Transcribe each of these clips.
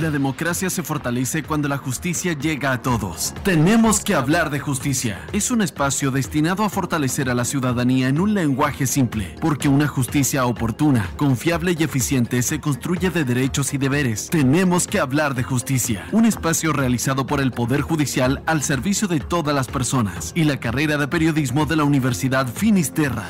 La democracia se fortalece cuando la justicia llega a todos. Tenemos que hablar de justicia. Es un espacio destinado a fortalecer a la ciudadanía en un lenguaje simple, porque una justicia oportuna, confiable y eficiente se construye de derechos y deberes. Tenemos que hablar de justicia. Un espacio realizado por el Poder Judicial al servicio de todas las personas y la carrera de periodismo de la Universidad Finisterra.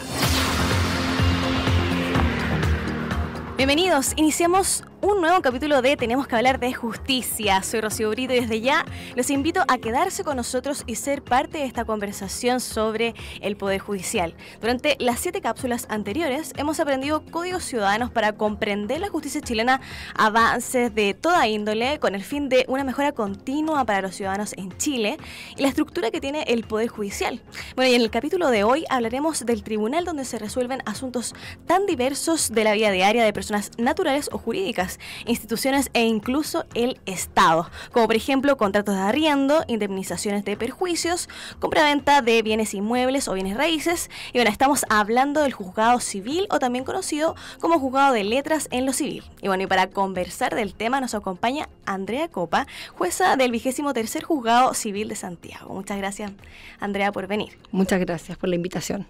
Bienvenidos, iniciamos un nuevo capítulo de Tenemos que hablar de justicia. Soy Rocío Brito y desde ya los invito a quedarse con nosotros y ser parte de esta conversación sobre el Poder Judicial. Durante las siete cápsulas anteriores hemos aprendido códigos ciudadanos para comprender la justicia chilena, avances de toda índole con el fin de una mejora continua para los ciudadanos en Chile y la estructura que tiene el Poder Judicial. Bueno, y en el capítulo de hoy hablaremos del tribunal donde se resuelven asuntos tan diversos de la vida diaria de personas naturales o jurídicas instituciones e incluso el Estado, como por ejemplo contratos de arriendo, indemnizaciones de perjuicios, compra-venta de bienes inmuebles o bienes raíces. Y bueno, estamos hablando del juzgado civil o también conocido como juzgado de letras en lo civil. Y bueno, y para conversar del tema nos acompaña Andrea Copa, jueza del vigésimo tercer juzgado civil de Santiago. Muchas gracias, Andrea, por venir. Muchas gracias por la invitación.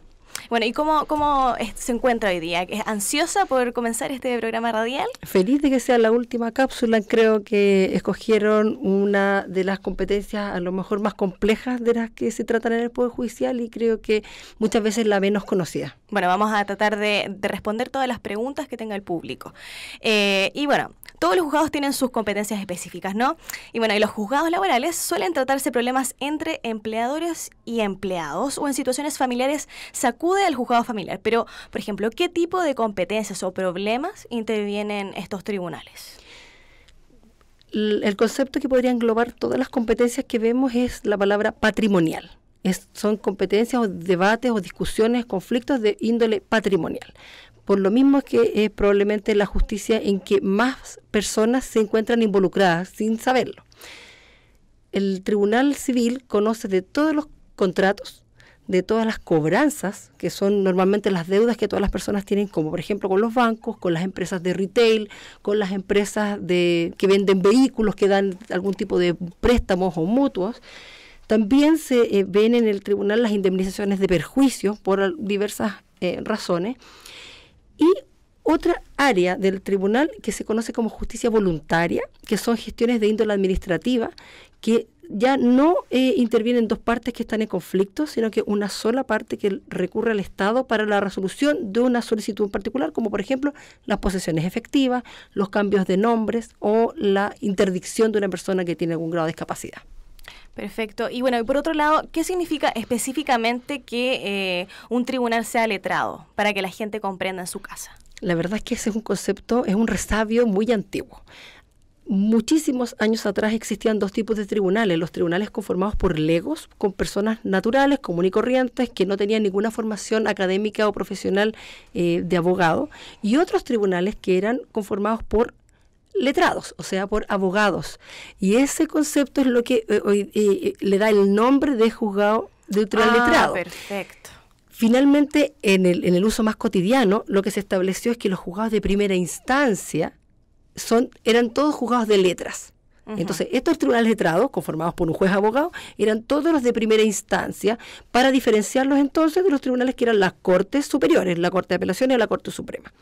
Bueno, ¿y cómo, se encuentra hoy día? ¿Es ansiosa por comenzar este programa radial? Feliz de que sea la última cápsula. Creo que escogieron una de las competencias a lo mejor más complejas de las que se tratan en el Poder Judicial y creo que muchas veces la menos conocida. Bueno, vamos a tratar de, responder todas las preguntas que tenga el público. Eh, y bueno, todos los juzgados tienen sus competencias específicas, ¿no? Y bueno, y los juzgados laborales suelen tratarse problemas entre empleadores y empleados o en situaciones familiares sacude al juzgado familiar. Pero, por ejemplo, ¿qué tipo de competencias o problemas intervienen estos tribunales? El concepto que podría englobar todas las competencias que vemos es la palabra patrimonial son competencias o debates o discusiones, conflictos de índole patrimonial. Por lo mismo es que es probablemente la justicia en que más personas se encuentran involucradas sin saberlo. El Tribunal Civil conoce de todos los contratos, de todas las cobranzas, que son normalmente las deudas que todas las personas tienen, como por ejemplo con los bancos, con las empresas de retail, con las empresas de, que venden vehículos, que dan algún tipo de préstamos o mutuos también se eh, ven en el tribunal las indemnizaciones de perjuicio por diversas eh, razones. Y otra área del tribunal que se conoce como justicia voluntaria, que son gestiones de índole administrativa, que ya no eh, intervienen dos partes que están en conflicto, sino que una sola parte que recurre al Estado para la resolución de una solicitud en particular, como por ejemplo las posesiones efectivas, los cambios de nombres o la interdicción de una persona que tiene algún grado de discapacidad. Perfecto. Y bueno, y por otro lado, ¿qué significa específicamente que eh, un tribunal sea letrado para que la gente comprenda en su casa? La verdad es que ese es un concepto, es un resabio muy antiguo. Muchísimos años atrás existían dos tipos de tribunales, los tribunales conformados por legos, con personas naturales, comunes y corrientes, que no tenían ninguna formación académica o profesional eh, de abogado, y otros tribunales que eran conformados por letrados, o sea, por abogados. Y ese concepto es lo que eh, eh, eh, le da el nombre de juzgado de tribunal ah, letrado. Perfecto. Finalmente, en el, uso más cotidiano, lo que se estableció es que los juzgados de primera instancia son, eran todos juzgados de letras. Entonces, estos tribunales letrados, conformados por un juez abogado, eran todos los de primera instancia, para diferenciarlos entonces de los tribunales que eran las cortes superiores, la Corte de Apelaciones y la Corte Suprema.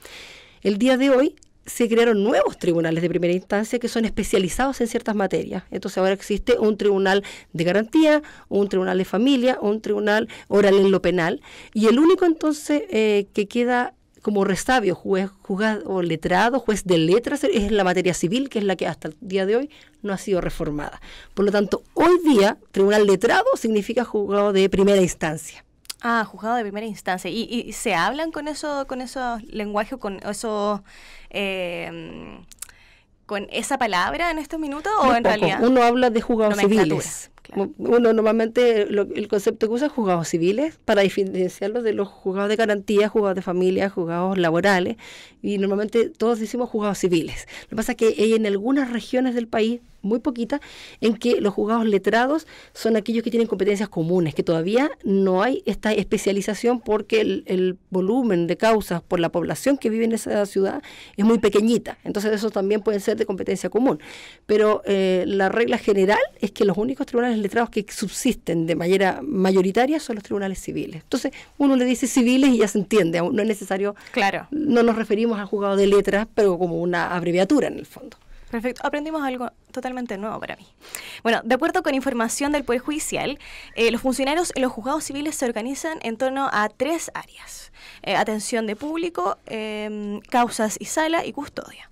El día de hoy, se crearon nuevos tribunales de primera instancia que son especializados en ciertas materias. Entonces ahora existe un tribunal de garantía, un tribunal de familia, un tribunal oral en lo penal. Y el único entonces eh, que queda como resabio, juez, juzgado, letrado, juez de letras, es la materia civil, que es la que hasta el día de hoy no ha sido reformada. Por lo tanto, hoy día, tribunal letrado significa juzgado de primera instancia. Ah, juzgado de primera instancia. ¿Y, se hablan con eso, con esos lenguajes, con eso, em, con esa palabra en estos minutos o en realidad? Uno habla de juzgados civiles, bueno normalmente el concepto que usa es juzgados civiles para diferenciarlo de los juzgados de garantía, juzgados de familia, juzgados laborales y normalmente todos decimos juzgados civiles. Lo que pasa es que hay en algunas regiones del país, muy poquitas, en que los juzgados letrados son aquellos que tienen competencias comunes, que todavía no hay esta especialización porque el, volumen de causas por la población que vive en esa ciudad es muy pequeñita. Entonces eso también puede ser de competencia común. Pero eh, la regla general es que los únicos tribunales letrados que subsisten de manera mayoritaria son los tribunales civiles. Entonces, uno le dice civiles y ya se entiende, no es necesario. Claro. No nos referimos a juzgado de letras, pero como una abreviatura en el fondo. Perfecto, aprendimos algo totalmente nuevo para mí. Bueno, de acuerdo con información del Poder Judicial, eh, los funcionarios en los juzgados civiles se organizan en torno a tres áreas. Eh, atención de público, eh, causas y sala y custodia.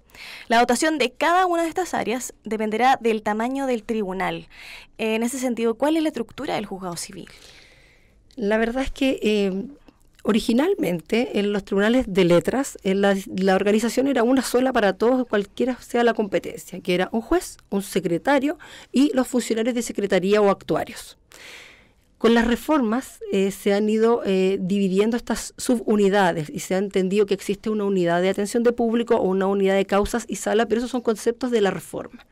La dotación de cada una de estas áreas dependerá del tamaño del tribunal. Eh, en ese sentido, ¿cuál es la estructura del juzgado civil? La verdad es que eh, originalmente en los tribunales de letras la, organización era una sola para todos, cualquiera sea la competencia, que era un juez, un secretario y los funcionarios de secretaría o actuarios. Con las reformas eh, se han ido eh, dividiendo estas subunidades y se ha entendido que existe una unidad de atención de público o una unidad de causas y sala, pero esos son conceptos de la reforma.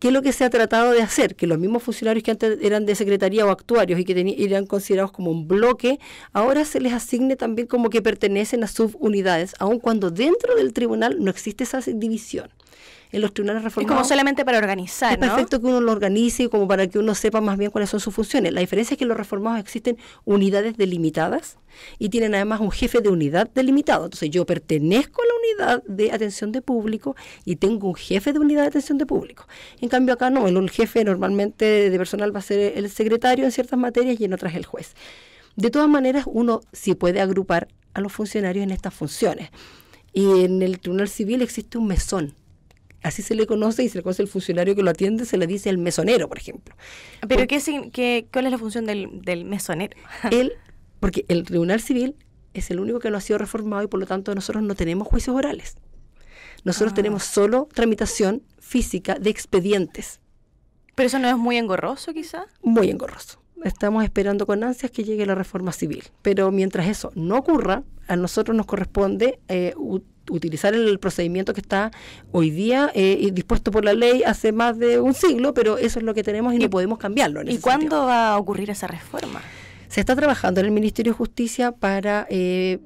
¿Qué es lo que se ha tratado de hacer? Que los mismos funcionarios que antes eran de secretaría o actuarios y que eran considerados como un bloque, ahora se les asigne también como que pertenecen a subunidades, aun cuando dentro del tribunal no existe esa división en los tribunales reformados. Es como solamente para organizar. Es perfecto que uno lo organice como para que uno sepa más bien cuáles son sus funciones. La diferencia es que en los reformados existen unidades delimitadas y tienen además un jefe de unidad delimitado. Entonces yo pertenezco a la unidad de atención de público y tengo un jefe de unidad de atención de público. En cambio acá no, el, el jefe normalmente de personal va a ser el secretario en ciertas materias y en otras el juez. De todas maneras, uno sí puede agrupar a los funcionarios en estas funciones. Y en el Tribunal Civil existe un mesón, así se le conoce y se le conoce el funcionario que lo atiende, se le dice el mesonero, por ejemplo. ¿Pero qué, qué, cuál es la función del, mesonero? Él, porque el Tribunal Civil es el único que no ha sido reformado y por lo tanto nosotros no tenemos juicios orales. Nosotros ah. tenemos solo tramitación física de expedientes. ¿Pero eso no es muy engorroso quizá? Muy engorroso estamos esperando con ansias que llegue la reforma civil. Pero mientras eso no ocurra, a nosotros nos corresponde eh, utilizar el procedimiento que está hoy día eh, dispuesto por la ley hace más de un siglo, pero eso es lo que tenemos y, no podemos cambiarlo. ¿Y cuándo va a ocurrir esa reforma? Se está trabajando en el Ministerio de Justicia para... Eh,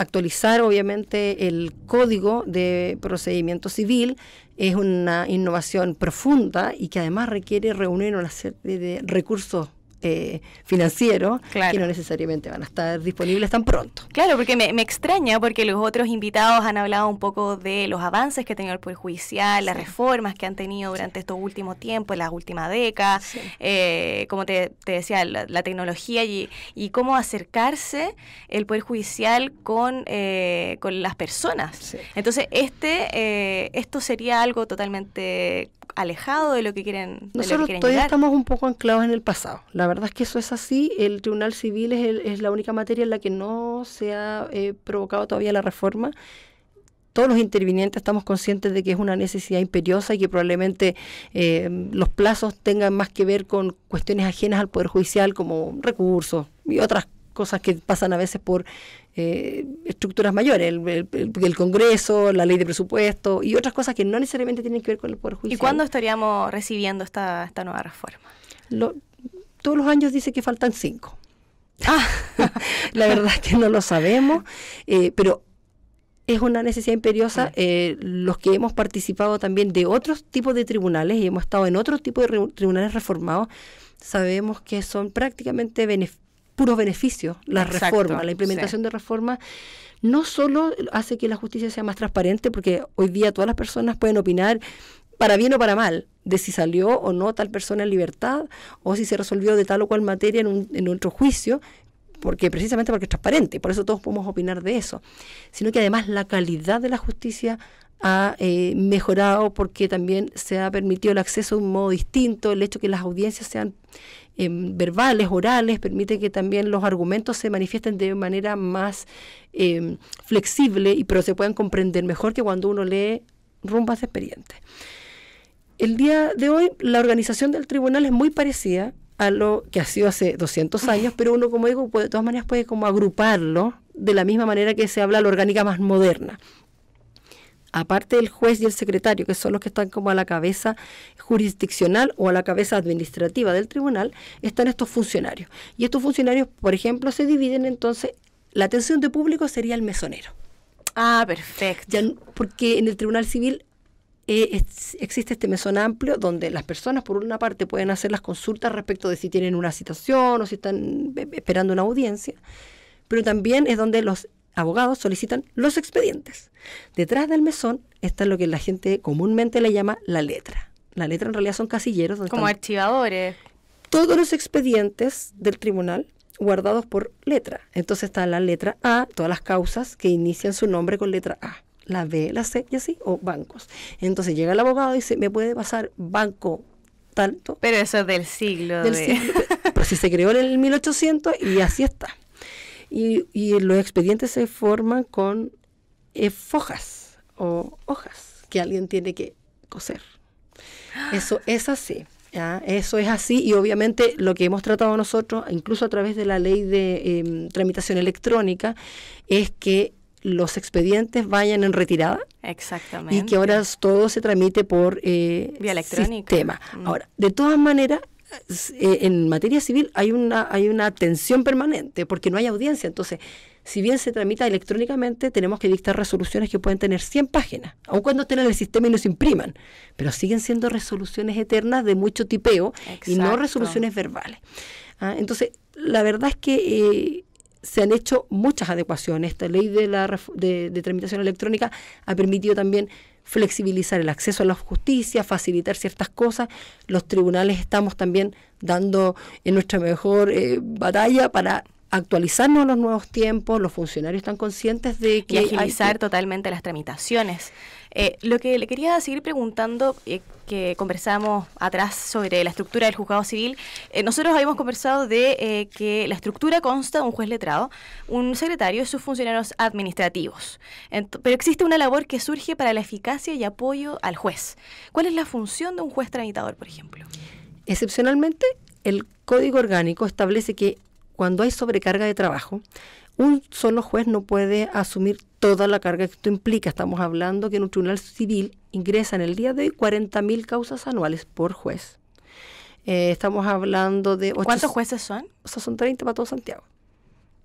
actualizar obviamente el código de procedimiento civil es una innovación profunda y que además requiere reunir una serie de recursos eh, que no necesariamente van a estar disponibles tan pronto. Claro, porque me, extraña, porque los otros invitados han hablado un poco de los avances que ha tenido el Poder Judicial, las reformas que han tenido durante estos últimos tiempos, las últimas décadas, eh, como te, decía, la, tecnología y, y cómo acercarse el Poder Judicial con, eh, con las personas. Entonces, este eh, esto sería algo totalmente alejado de lo que quieren. Nosotros todavía estamos un poco anclados en el pasado. La verdad es que eso es así. El Tribunal Civil es, la única materia en la que no se ha eh, provocado todavía la reforma todos los intervinientes estamos conscientes de que es una necesidad imperiosa y que probablemente eh, los plazos tengan más que ver con cuestiones ajenas al Poder Judicial como recursos y otras cosas cosas que pasan a veces por eh, estructuras mayores, el, Congreso, la ley de presupuesto y otras cosas que no necesariamente tienen que ver con el Poder Judicial. ¿Y cuándo estaríamos recibiendo esta, esta nueva reforma? todos los años dice que faltan cinco. Ah. la verdad es que no lo sabemos, eh, pero es una necesidad imperiosa. Eh, los que hemos participado también de otros tipos de tribunales y hemos estado en otros tipos de tribunales reformados, sabemos que son prácticamente puros beneficios, la reforma, la implementación de reformas no solo hace que la justicia sea más transparente, porque hoy día todas las personas pueden opinar para bien o para mal, de si salió o no tal persona en libertad, o si se resolvió de tal o cual materia en, un, en otro juicio, porque precisamente porque es transparente, por eso todos podemos opinar de eso, sino que además la calidad de la justicia ha eh, mejorado porque también se ha permitido el acceso de un modo distinto, el hecho que las audiencias sean em, verbales, orales, permite que también los argumentos se manifiesten de manera más em, flexible y pero se puedan comprender mejor que cuando uno lee rumbas de expedientes. El día de hoy la organización del tribunal es muy parecida a lo que ha sido hace 200 años, pero uno, como digo, puede, de todas maneras puede como agruparlo de la misma manera que se habla la orgánica más moderna aparte del juez y el secretario, que son los que están como a la cabeza jurisdiccional o a la cabeza administrativa del tribunal, están estos funcionarios. Y estos funcionarios, por ejemplo, se dividen entonces, la atención de público sería el mesonero. Ah, perfecto. porque en el tribunal civil eh, existe este mesón amplio donde las personas, por una parte, pueden hacer las consultas respecto de si tienen una citación o si están eh, esperando una audiencia, pero también es donde los abogados solicitan los expedientes. Detrás del mesón está lo que la gente comúnmente le llama la letra. La letra en realidad son casilleros. Como archivadores. Todos los expedientes del tribunal guardados por letra. Entonces está la letra A, todas las causas que inician su nombre con letra A. La B, la C y así, o bancos. Entonces llega el abogado y dice, ¿me puede pasar banco tanto? Pero eso es del siglo. Del siglo. Pero si se creó en el 1800 y así está. Y, los expedientes se forman con eh, fojas o hojas que alguien tiene que coser. Eso es así. Eso es así y obviamente lo que hemos tratado nosotros, incluso a través de la ley de em, tramitación electrónica, es que los expedientes vayan en retirada. Exactamente. Y que ahora todo se tramite por eh, Vía sistema. Mm. Ahora, de todas maneras, eh, en materia civil hay una, hay una tensión permanente porque no hay audiencia. Entonces, si bien se tramita electrónicamente, tenemos que dictar resoluciones que pueden tener 100 páginas, aun cuando estén en el sistema y no se impriman, pero siguen siendo resoluciones eternas de mucho tipeo y no resoluciones verbales. Ah, entonces, la verdad es que... Eh, se han hecho muchas adecuaciones. Esta ley de, la, de tramitación electrónica ha permitido también flexibilizar el acceso a la justicia, facilitar ciertas cosas. Los tribunales estamos también dando en eh, nuestra mejor eh, batalla para actualizarnos a los nuevos tiempos, los funcionarios están conscientes de que... agilizar totalmente las tramitaciones. Eh, lo que le quería seguir preguntando, eh, que conversamos atrás sobre la estructura del juzgado civil, eh, nosotros habíamos conversado de que la estructura consta de un juez letrado, un secretario y sus funcionarios administrativos. pero existe una labor que surge para la eficacia y apoyo al juez. ¿Cuál es la función de un juez tramitador, por ejemplo? Excepcionalmente, el Código Orgánico establece que cuando hay sobrecarga de trabajo, un solo juez no puede asumir toda la carga que esto implica. Estamos hablando que en un tribunal civil ingresa en el día de hoy 40.000 causas anuales por juez. Eh, estamos hablando de... ¿Cuántos jueces son? O sea, son 30 para todo Santiago.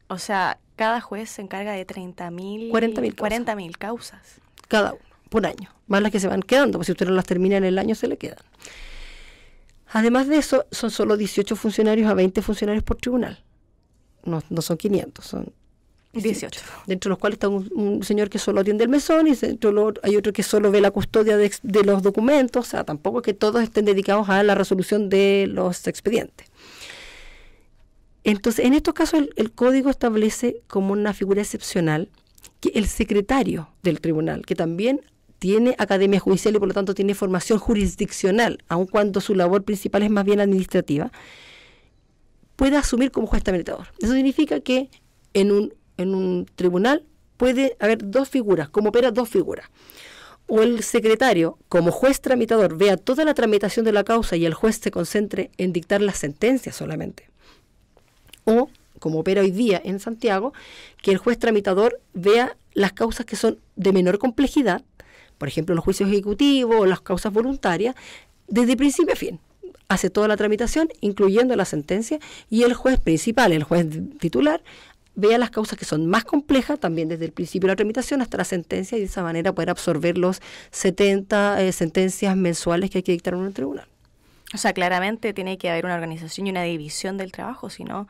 O sea, cada juez se encarga de 30.000... 40.000 40 causas. causas. Cada uno, por año. Más las que se van quedando, porque si usted no las termina en el año, se le quedan. Además de eso, son solo 18 funcionarios a 20 funcionarios por tribunal. No, no son 500, son 18. Dentro de los cuales está un, señor que solo atiende el mesón y dentro hay otro que solo ve la custodia de, los documentos. O sea, tampoco que todos estén dedicados a la resolución de los expedientes. Entonces, en estos casos, el, código establece como una figura excepcional que el secretario del tribunal, que también tiene academia judicial y por lo tanto tiene formación jurisdiccional, aun cuando su labor principal es más bien administrativa, pueda asumir como juez tramitador. Eso significa que en un en un tribunal puede haber dos figuras, como opera dos figuras. O el secretario, como juez tramitador, vea toda la tramitación de la causa y el juez se concentre en dictar la sentencia solamente. O, como opera hoy día en Santiago, que el juez tramitador vea las causas que son de menor complejidad, por ejemplo, los juicios ejecutivos las causas voluntarias, desde principio a fin. Hace toda la tramitación, incluyendo la sentencia, y el juez principal, el juez titular, vea las causas que son más complejas, también desde el principio de la tramitación hasta la sentencia, y de esa manera poder absorber los 70 eh, sentencias mensuales que hay que dictar en un tribunal. O sea, claramente tiene que haber una organización y una división del trabajo, si no,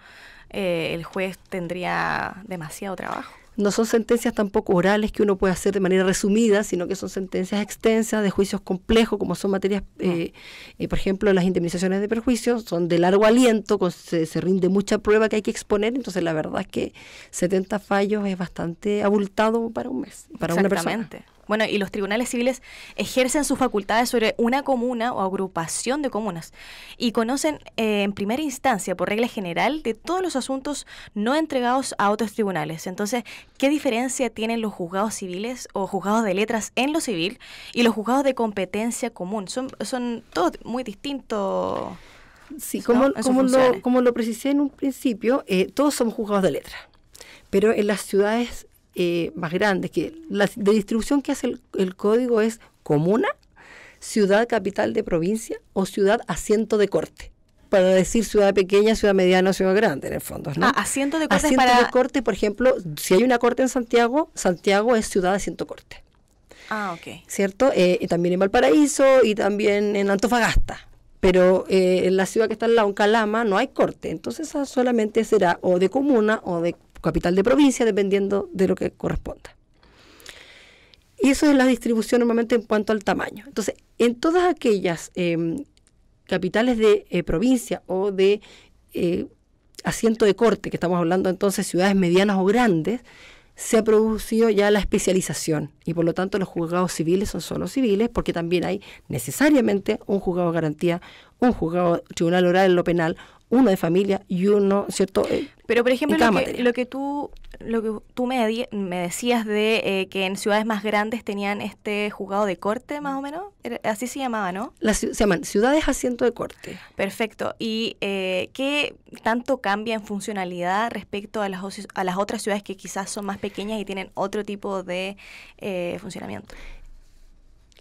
eh, el juez tendría demasiado trabajo no son sentencias tampoco orales que uno puede hacer de manera resumida, sino que son sentencias extensas de juicios complejos, como son materias, ah. eh, eh, por ejemplo, las indemnizaciones de perjuicios, son de largo aliento, se, rinde mucha prueba que hay que exponer, entonces la verdad es que 70 fallos es bastante abultado para un mes, para una persona. Bueno, y los tribunales civiles ejercen sus facultades sobre una comuna o agrupación de comunas y conocen eh, en primera instancia, por regla general, de todos los asuntos no entregados a otros tribunales. Entonces, ¿qué diferencia tienen los juzgados civiles o juzgados de letras en lo civil y los juzgados de competencia común? Son, son todos muy distintos. Sí, como, como, lo, como lo precisé en un principio, eh, todos somos juzgados de letras, pero en las ciudades eh, más grandes, que la distribución que hace el, código es comuna, ciudad capital de provincia o ciudad asiento de corte para decir ciudad pequeña, ciudad mediana, o ciudad grande, en el fondo. ¿no? Ah, asiento de corte. Asiento de corte, por ejemplo, si hay una corte en Santiago, Santiago es ciudad asiento corte. Ah, ok. ¿Cierto? Eh, y también en Valparaíso y también en Antofagasta. Pero eh, en la ciudad que está en La en Calama, no hay corte. Entonces solamente será o de comuna o de capital de provincia, dependiendo de lo que corresponda. Y eso es la distribución normalmente en cuanto al tamaño. Entonces, en todas aquellas em, capitales de eh, provincia o de eh, asiento de corte, que estamos hablando entonces ciudades medianas o grandes, se ha producido ya la especialización y por lo tanto los juzgados civiles son solo civiles porque también hay necesariamente un juzgado de garantía un juzgado tribunal oral en lo penal, uno de familia y uno, ¿cierto? Eh, Pero, por ejemplo, lo que, tú, lo que tú me, decías de eh, que en ciudades más grandes tenían este juzgado de corte, más o menos, así se llamaba, ¿no? Las, se llaman ciudades asiento de corte. Perfecto. ¿Y eh, qué tanto cambia en funcionalidad respecto a las, a las otras ciudades que quizás son más pequeñas y tienen otro tipo de eh, funcionamiento?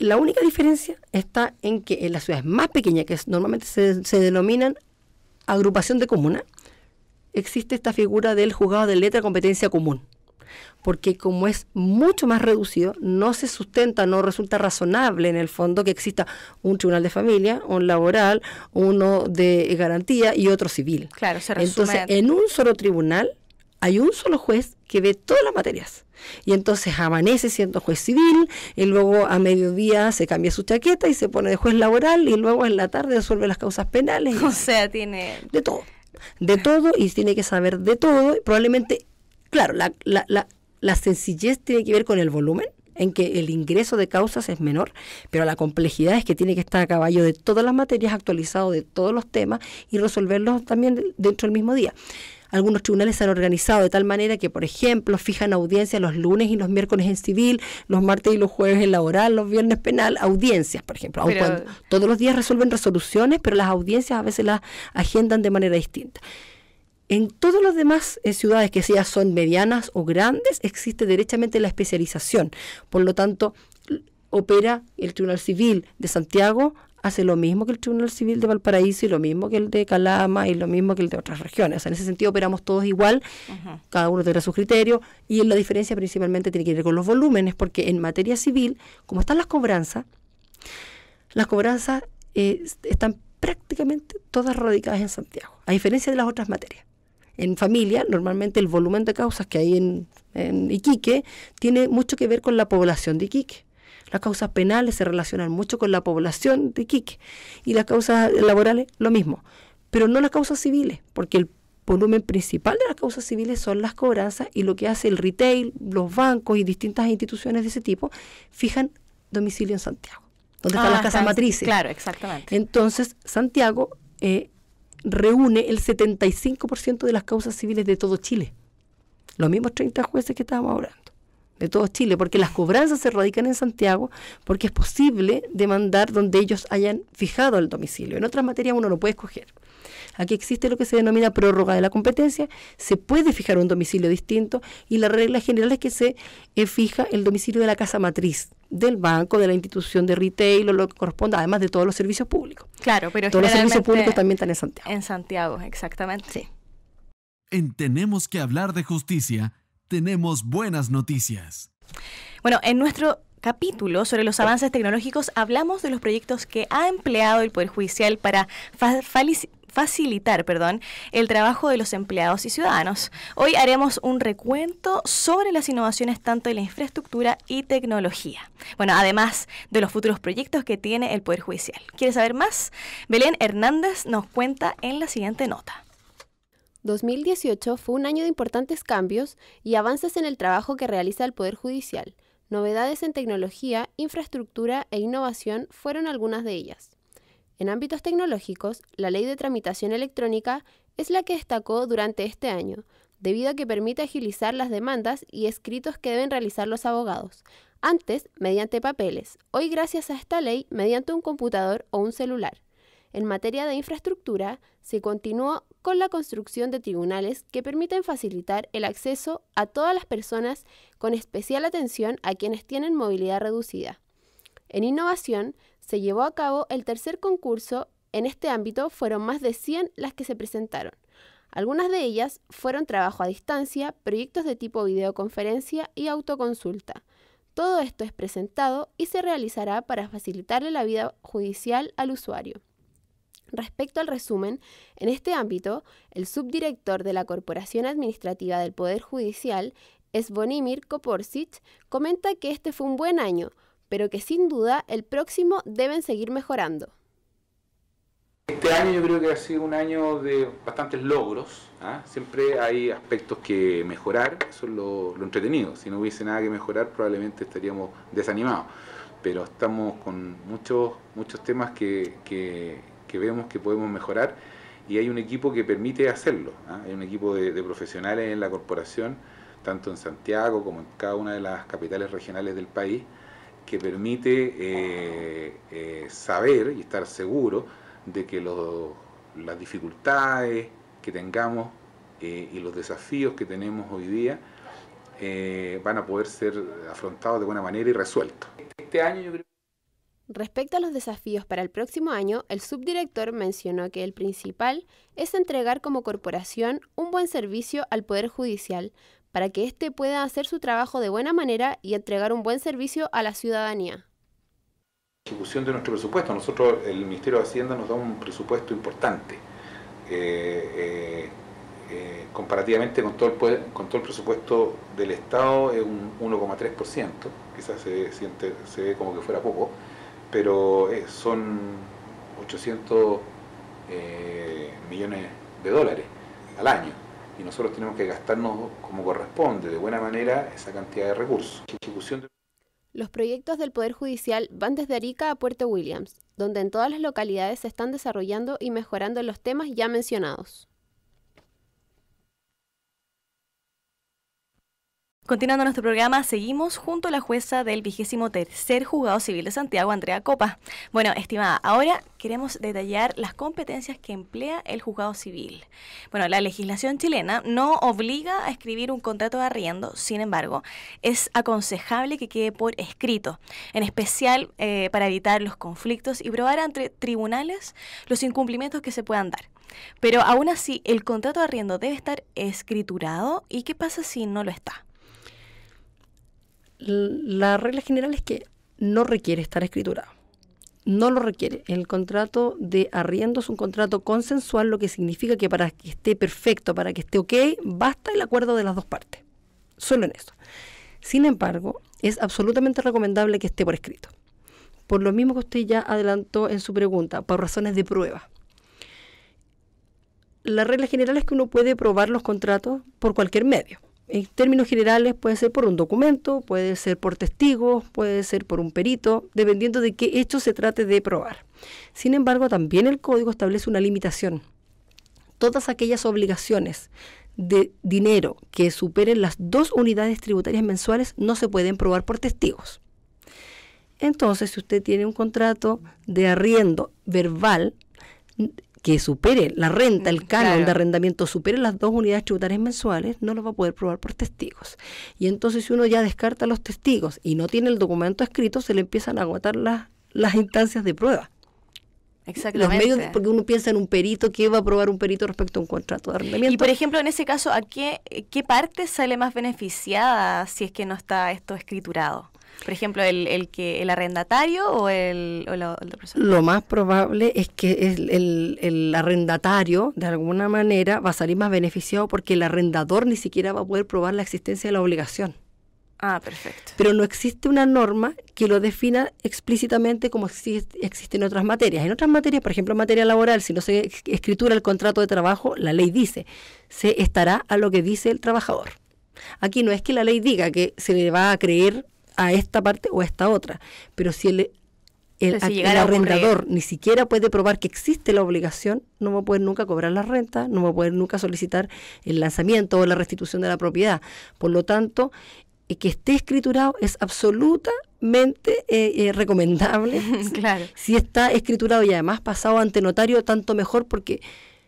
La única diferencia está en que en las ciudades más pequeñas, que normalmente se, denominan agrupación de comuna, existe esta figura del juzgado de letra competencia común. Porque como es mucho más reducido, no se sustenta, no resulta razonable en el fondo que exista un tribunal de familia, un laboral, uno de garantía y otro civil. Claro, se resume. Entonces, en un solo tribunal hay un solo juez que ve todas las materias. Y entonces amanece siendo juez civil, y luego a mediodía se cambia su chaqueta y se pone de juez laboral, y luego en la tarde resuelve las causas penales. O sea, tiene... De todo. De todo, y tiene que saber de todo. y Probablemente, claro, la, la sencillez tiene que ver con el volumen, en que el ingreso de causas es menor, pero la complejidad es que tiene que estar a caballo de todas las materias, actualizado de todos los temas y resolverlos también dentro del mismo día. Algunos tribunales se han organizado de tal manera que, por ejemplo, fijan audiencias los lunes y los miércoles en civil, los martes y los jueves en laboral, los viernes penal, audiencias, por ejemplo. todos los días resuelven resoluciones, pero las audiencias a veces las agendan de manera distinta. En todas las demás eh, ciudades, que sea son medianas o grandes, existe derechamente la especialización. Por lo tanto, opera el Tribunal Civil de Santiago hace lo mismo que el Tribunal Civil de Valparaíso y lo mismo que el de Calama y lo mismo que el de otras regiones. en ese sentido operamos todos igual, cada uno tendrá sus criterios y la diferencia principalmente tiene que ver con los volúmenes, porque en materia civil, como están las cobranzas, las cobranzas eh, están prácticamente todas radicadas en Santiago, a diferencia de las otras materias. En familia, normalmente el volumen de causas que hay en Iquique tiene mucho que ver con la población de Iquique. Las causas penales se relacionan mucho con la población de Quique y las causas laborales lo mismo, pero no las causas civiles, porque el volumen principal de las causas civiles son las cobranzas y lo que hace el retail, los bancos y distintas instituciones de ese tipo fijan domicilio en Santiago, donde están ah, las casas matrices. Claro, exactamente. Entonces, Santiago eh, reúne el 75% de las causas civiles de todo Chile. Los mismos 30 jueces que estábamos hablando de todo Chile, porque las cobranzas se radican en Santiago, porque es posible demandar donde ellos hayan fijado el domicilio. En otras materias uno no puede escoger. Aquí existe lo que se denomina prórroga de la competencia, se puede fijar un domicilio distinto y la regla general es que se eh, fija el domicilio de la casa matriz, del banco, de la institución de retail o lo que corresponda, además de todos los servicios públicos. Claro, pero todos los servicios públicos también están en Santiago. En Santiago, exactamente. En Tenemos que hablar de justicia tenemos buenas noticias. Bueno, en nuestro capítulo sobre los avances tecnológicos hablamos de los proyectos que ha empleado el Poder Judicial para facilitar perdón, el trabajo de los empleados y ciudadanos. Hoy haremos un recuento sobre las innovaciones tanto en la infraestructura y tecnología. Bueno, además de los futuros proyectos que tiene el Poder Judicial. ¿Quieres saber más? Belén Hernández nos cuenta en la siguiente nota. 2018 fue un año de importantes cambios y avances en el trabajo que realiza el Poder Judicial. Novedades en tecnología, infraestructura e innovación fueron algunas de ellas. En ámbitos tecnológicos, la ley de tramitación electrónica es la que destacó durante este año, debido a que permite agilizar las demandas y escritos que deben realizar los abogados, antes mediante papeles, hoy gracias a esta ley mediante un computador o un celular. En materia de infraestructura, se continuó con la construcción de tribunales que permiten facilitar el acceso a todas las personas con especial atención a quienes tienen movilidad reducida. En innovación, se llevó a cabo el tercer concurso. En este ámbito fueron más de 100 las que se presentaron. Algunas de ellas fueron trabajo a distancia, proyectos de tipo videoconferencia y autoconsulta. Todo esto es presentado y se realizará para facilitarle la vida judicial al usuario. Respecto al resumen, en este ámbito, el subdirector de la Corporación Administrativa del Poder Judicial, Svonimir Koporsic, comenta que este fue un buen año, pero que sin duda el próximo deben seguir mejorando. Este año yo creo que ha sido un año de bastantes logros. ¿ah? Siempre hay aspectos que mejorar, eso es lo, entretenido. Si no hubiese nada que mejorar, probablemente estaríamos desanimados. Pero estamos con muchos, muchos temas que, que vemos que podemos mejorar y hay un equipo que permite hacerlo. ¿ah? Hay un equipo de, profesionales en la corporación, tanto en Santiago como en cada una de las capitales regionales del país, que permite eh, eh, saber y estar seguro de que las dificultades que tengamos eh, y los desafíos que tenemos hoy día van a poder ser afrontados de buena manera y resueltos. Este año yo Respecto a los desafíos para el próximo año, el subdirector mencionó que el principal es entregar como corporación un buen servicio al Poder Judicial para que éste pueda hacer su trabajo de buena manera y entregar un buen servicio a la ciudadanía. Ejecución de nuestro presupuesto. Nosotros, el Ministerio de Hacienda nos da un presupuesto importante. Eh, eh, eh, comparativamente con todo, el presupuesto del Estado es un 1,3%, quizás se, se ve como que fuera poco, pero eh, son 800 eh, millones de dólares al año y nosotros tenemos que gastarnos como corresponde, de buena manera, esa cantidad de recursos. Los proyectos del Poder Judicial van desde Arica a Puerto Williams, donde en todas las localidades se están desarrollando y mejorando los temas ya mencionados. Continuando nuestro programa, seguimos junto a la jueza del vigésimo tercer juzgado civil de Santiago, Andrea Copa. Bueno, estimada, ahora queremos detallar las competencias que emplea el juzgado civil. Bueno, la legislación chilena no obliga a escribir un contrato de arriendo, sin embargo, es aconsejable que quede por escrito, en especial eh, para evitar los conflictos y probar ante tribunales los incumplimientos que se puedan dar. Pero aún así, el contrato de arriendo debe estar escriturado y qué pasa si no lo está la regla general es que no requiere estar escriturado. No lo requiere. El contrato de arriendo es un contrato consensual, lo que significa que para que esté perfecto, para que esté ok, basta el acuerdo de las dos partes. Solo en eso. Sin embargo, es absolutamente recomendable que esté por escrito. Por lo mismo que usted ya adelantó en su pregunta, por razones de prueba. La regla general es que uno puede probar los contratos por cualquier medio en términos generales puede ser por un documento, puede ser por testigos, puede ser por un perito, dependiendo de qué hecho se trate de probar. Sin embargo, también el código establece una limitación. Todas aquellas obligaciones de dinero que superen las dos unidades tributarias mensuales no se pueden probar por testigos. Entonces, si usted tiene un contrato de arriendo verbal, que supere la renta, el mm, canon de arrendamiento supere las dos unidades tributarias mensuales, no lo va a poder probar por testigos. Y entonces si uno ya descarta los testigos y no tiene el documento escrito, se le empiezan a agotar las, las instancias de prueba. Exactamente. Los medios, porque uno piensa en un perito, ¿qué va a probar un perito respecto a un contrato de arrendamiento? Y por ejemplo, en ese caso, ¿a qué, qué parte sale más beneficiada si es que no está esto escriturado? por ejemplo, el, que el arrendatario o, el, Lo más probable es que el, arrendatario, de alguna manera, va a salir más beneficiado porque el arrendador ni siquiera va a poder probar la existencia de la obligación. Ah, perfecto. Pero no existe una norma que lo defina explícitamente como existe, existe en otras materias. En otras materias, por ejemplo, en materia laboral, si no se escritura el contrato de trabajo, la ley dice, se estará a lo que dice el trabajador. Aquí no es que la ley diga que se le va a creer a esta parte o a esta otra. Pero si el, arrendador ni siquiera puede probar que existe la obligación, no va a poder nunca cobrar la renta, no va a poder nunca solicitar el lanzamiento o la restitución de la propiedad. Por lo tanto, eh, que esté escriturado es absolutamente eh, eh, recomendable. claro. Si está escriturado y además pasado ante notario, tanto mejor porque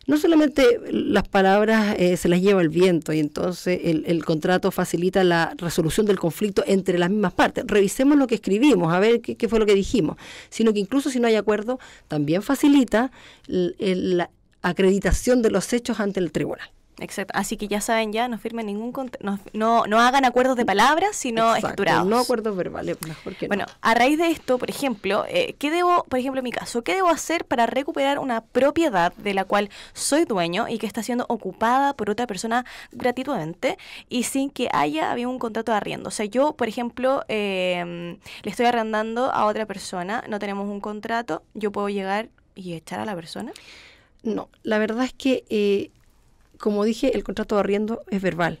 no solamente las palabras eh, se las lleva el viento y entonces el, contrato facilita la resolución del conflicto entre las mismas partes. Revisemos lo que escribimos, a ver qué fue lo que dijimos, sino que incluso si no hay acuerdo, también facilita la acreditación de los hechos ante el tribunal. Exacto. Así que ya saben, ya no firmen ningún no, no, no hagan acuerdos de palabras, sino estructurados. No acuerdos verbales, mejor que Bueno, a raíz de esto, por ejemplo, eh, ¿qué debo, por ejemplo, en mi caso, qué debo hacer para recuperar una propiedad de la cual soy dueño y que está siendo ocupada por otra persona gratuitamente y sin que haya habido un contrato de arriendo? O sea, yo, por ejemplo, em, le estoy arrendando a otra persona, no tenemos un contrato, yo puedo llegar y echar a la persona. No, la verdad es que eh, como dije, el contrato de arriendo es verbal.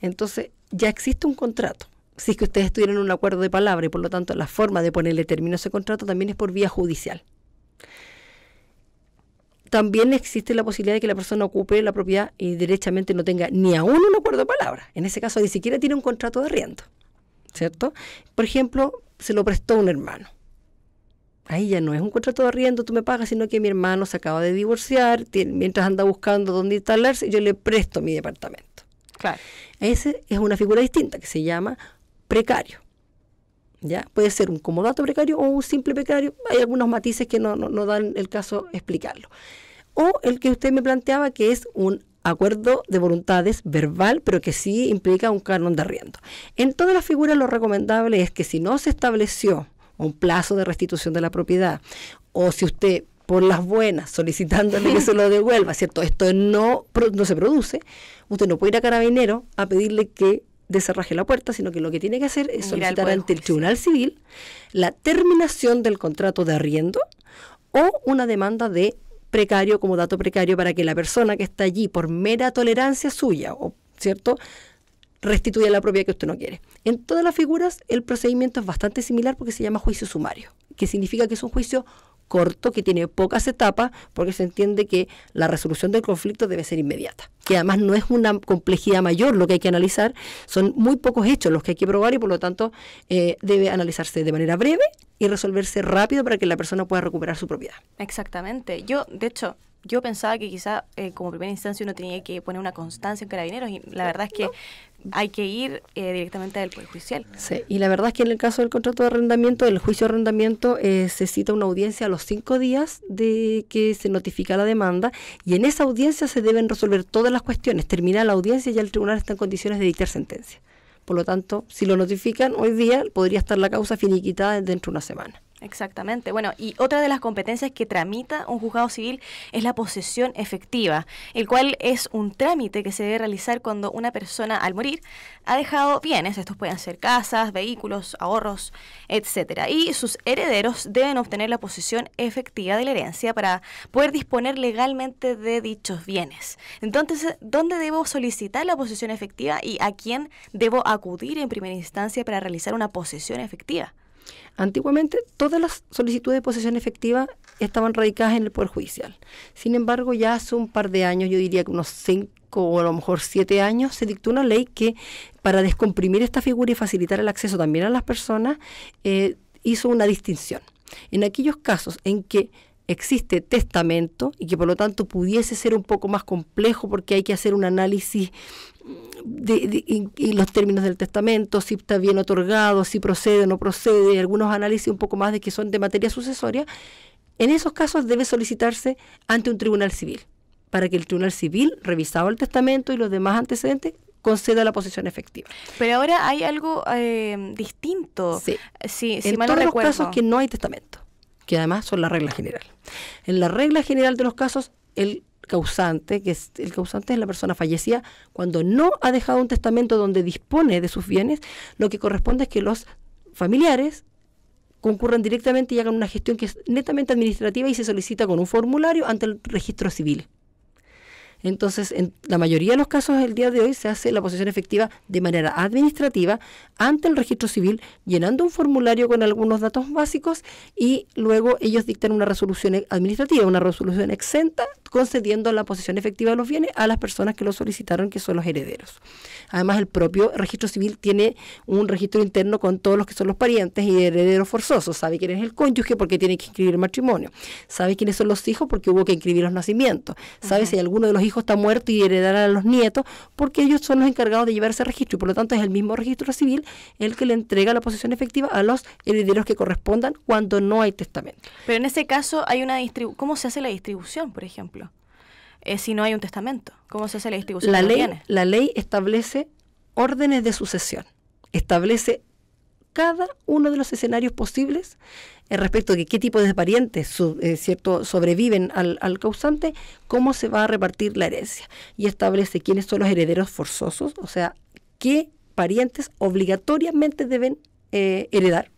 Entonces, ya existe un contrato. Si es que ustedes tuvieron un acuerdo de palabra y por lo tanto la forma de ponerle término a ese contrato también es por vía judicial. También existe la posibilidad de que la persona ocupe la propiedad y derechamente no tenga ni aún un acuerdo de palabra. En ese caso, ni siquiera tiene un contrato de arriendo. ¿Cierto? Por ejemplo, se lo prestó un hermano ahí ya no es un contrato de arriendo, tú me pagas, sino que mi hermano se acaba de divorciar, mientras anda buscando dónde instalarse, yo le presto mi departamento. Claro. Esa es una figura distinta que se llama precario. ¿Ya? Puede ser un comodato precario o un simple precario. Hay algunos matices que no, dan el caso explicarlo. O el que usted me planteaba que es un acuerdo de voluntades verbal, pero que sí implica un canon de arriendo. En todas las figuras lo recomendable es que si no se estableció un plazo de restitución de la propiedad, o si usted por las buenas, solicitándole que se lo devuelva, ¿cierto? Esto no, no se produce, usted no puede ir a carabinero a pedirle que desarraje la puerta, sino que lo que tiene que hacer es solicitar ante el Tribunal Civil la terminación del contrato de arriendo o una demanda de precario como dato precario para que la persona que está allí por mera tolerancia suya, o, ¿cierto?, restituya la propiedad que usted no quiere. En todas las figuras el procedimiento es bastante similar porque se llama juicio sumario, que significa que es un juicio corto que tiene pocas etapas porque se entiende que la resolución del conflicto debe ser inmediata, que además no es una complejidad mayor lo que hay que analizar, son muy pocos hechos los que hay que probar y por lo tanto eh, debe analizarse de manera breve y resolverse rápido para que la persona pueda recuperar su propiedad. Exactamente, yo de hecho yo pensaba que quizá eh, como primera instancia uno tenía que poner una constancia en carabineros y la verdad es que hay que ir eh, directamente al Poder Judicial. Sí, y la verdad es que en el caso del contrato de arrendamiento, el juicio de arrendamiento, eh, se cita una audiencia a los cinco días de que se notifica la demanda y en esa audiencia se deben resolver todas las cuestiones. Termina la audiencia y ya el tribunal está en condiciones de dictar sentencia. Por lo tanto, si lo notifican hoy día, podría estar la causa finiquitada dentro de una semana. Exactamente. Bueno, y otra de las competencias que tramita un juzgado civil es la posesión efectiva, el cual es un trámite que se debe realizar cuando una persona al morir ha dejado bienes, estos pueden ser casas, vehículos, ahorros, etcétera, y sus herederos deben obtener la posesión efectiva de la herencia para poder disponer legalmente de dichos bienes. Entonces, ¿dónde debo solicitar la posesión efectiva y a quién debo acudir en primera instancia para realizar una posesión efectiva? Antiguamente todas las solicitudes de posesión efectiva estaban radicadas en el Poder Judicial. Sin embargo, ya hace un par de años, yo diría que unos cinco o a lo mejor siete años, se dictó una ley que para descomprimir esta figura y facilitar el acceso también a las personas, eh, hizo una distinción. En aquellos casos en que existe testamento y que por lo tanto pudiese ser un poco más complejo porque hay que hacer un análisis de, y, los términos del testamento, si está bien otorgado, si procede o no procede, algunos análisis un poco más de que son de materia sucesoria, en esos casos debe solicitarse ante un tribunal civil, para que el tribunal civil, revisado el testamento y los demás antecedentes, conceda la posición efectiva. Pero ahora hay algo eh, distinto. Sí. sí en todos los casos que no hay testamento, que además son la regla general. En la regla general de los casos, el causante, que es, el causante es la persona fallecida, cuando no ha dejado un testamento donde dispone de sus bienes, lo que corresponde es que los familiares concurran directamente y hagan una gestión que es netamente administrativa y se solicita con un formulario ante el registro civil. Entonces, en la mayoría de los casos el día de hoy se hace la posesión efectiva de manera administrativa ante el registro civil, llenando un formulario con algunos datos básicos y luego ellos dictan una resolución administrativa, una resolución exenta concediendo la posesión efectiva de los bienes a las personas que lo solicitaron, que son los herederos. Además, el propio registro civil tiene un registro interno con todos los que son los parientes y herederos forzosos. Sabe quién es el cónyuge porque tiene que inscribir el matrimonio. Sabe quiénes son los hijos porque hubo que inscribir los nacimientos. Sabe si alguno de los hijos está muerto y heredará a los nietos porque ellos son los encargados de llevar ese registro. Y por lo tanto, es el mismo registro civil el que le entrega la posesión efectiva a los herederos que correspondan cuando no hay testamento. Pero en ese caso, hay una ¿cómo se hace la distribución, por ejemplo? Eh, si no hay un testamento? ¿Cómo se hace la distribución la de ley, La ley establece órdenes de sucesión, establece cada uno de los escenarios posibles eh, respecto a qué tipo de parientes eh, cierto, sobreviven al, causante, cómo se va a repartir la herencia y establece quiénes son los herederos forzosos, o sea, qué parientes obligatoriamente deben heredar.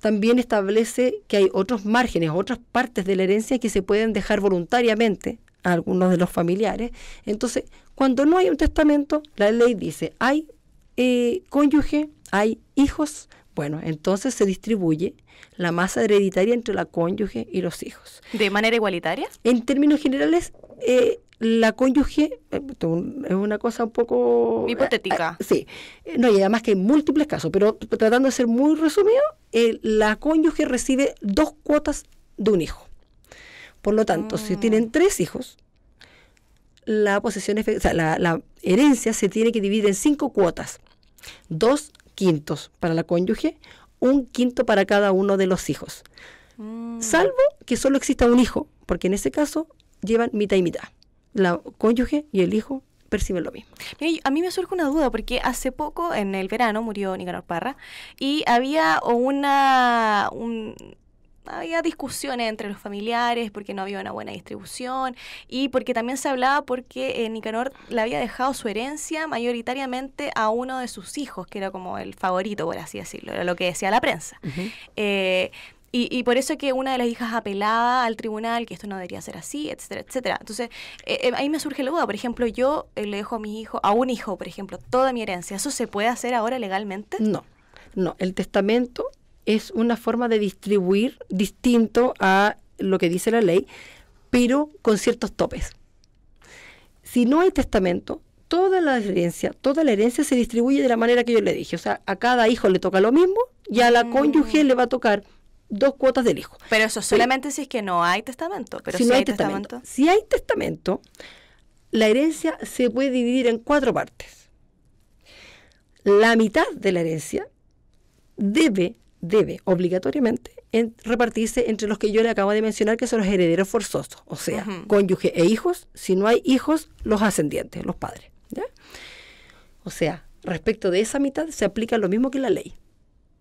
También establece que hay otros márgenes, otras partes de la herencia que se pueden dejar voluntariamente algunos de los familiares. Entonces, cuando no hay un testamento, la ley dice, hay eh, cónyuge, hay hijos, bueno, entonces se distribuye la masa hereditaria entre la cónyuge y los hijos. ¿De manera igualitaria? En términos generales, eh, la cónyuge eh, es una cosa un poco... Hipotética. sí, no, y además que hay múltiples casos, pero tratando de ser muy resumido, la cónyuge recibe dos cuotas de un hijo. Por lo tanto, si mm. tienen tres hijos, la posesión, la, herencia se tiene que dividir en cinco cuotas. Dos quintos para la cónyuge, un quinto para cada uno de los hijos. Mm. Salvo que solo exista un hijo, porque en ese caso llevan mitad y mitad. La cónyuge y el hijo perciben lo mismo. a mí me surge una duda porque hace poco, en el verano, murió Nicanor Parra y había una, había discusiones entre los familiares porque no había una buena distribución y porque también se hablaba porque eh, Nicanor le había dejado su herencia mayoritariamente a uno de sus hijos, que era como el favorito, por así decirlo, era lo que decía la prensa. Eh, y, por eso que una de las hijas apelaba al tribunal que esto no debería ser así, etcétera, etcétera. Entonces, eh, ahí me surge la duda. Por ejemplo, yo le dejo a mi hijo, a un hijo, por ejemplo, toda mi herencia. ¿Eso se puede hacer ahora legalmente? No, no. El testamento es una forma de distribuir distinto a lo que dice la ley, pero con ciertos topes. Si no hay testamento, toda la herencia, toda la herencia se distribuye de la manera que yo le dije. O sea, a cada hijo le toca lo mismo y a la mm. cónyuge le va a tocar dos cuotas del hijo. Pero eso solamente si es que no hay testamento. Pero si, no hay, testamento. Si hay testamento, la herencia se puede dividir en cuatro partes. La mitad de la herencia debe debe obligatoriamente repartirse entre los que yo le acabo de mencionar, que son los herederos forzosos, o sea, cónyuge e hijos, si no hay hijos, los ascendientes, los padres. O sea, respecto de esa mitad se aplica lo mismo que la ley,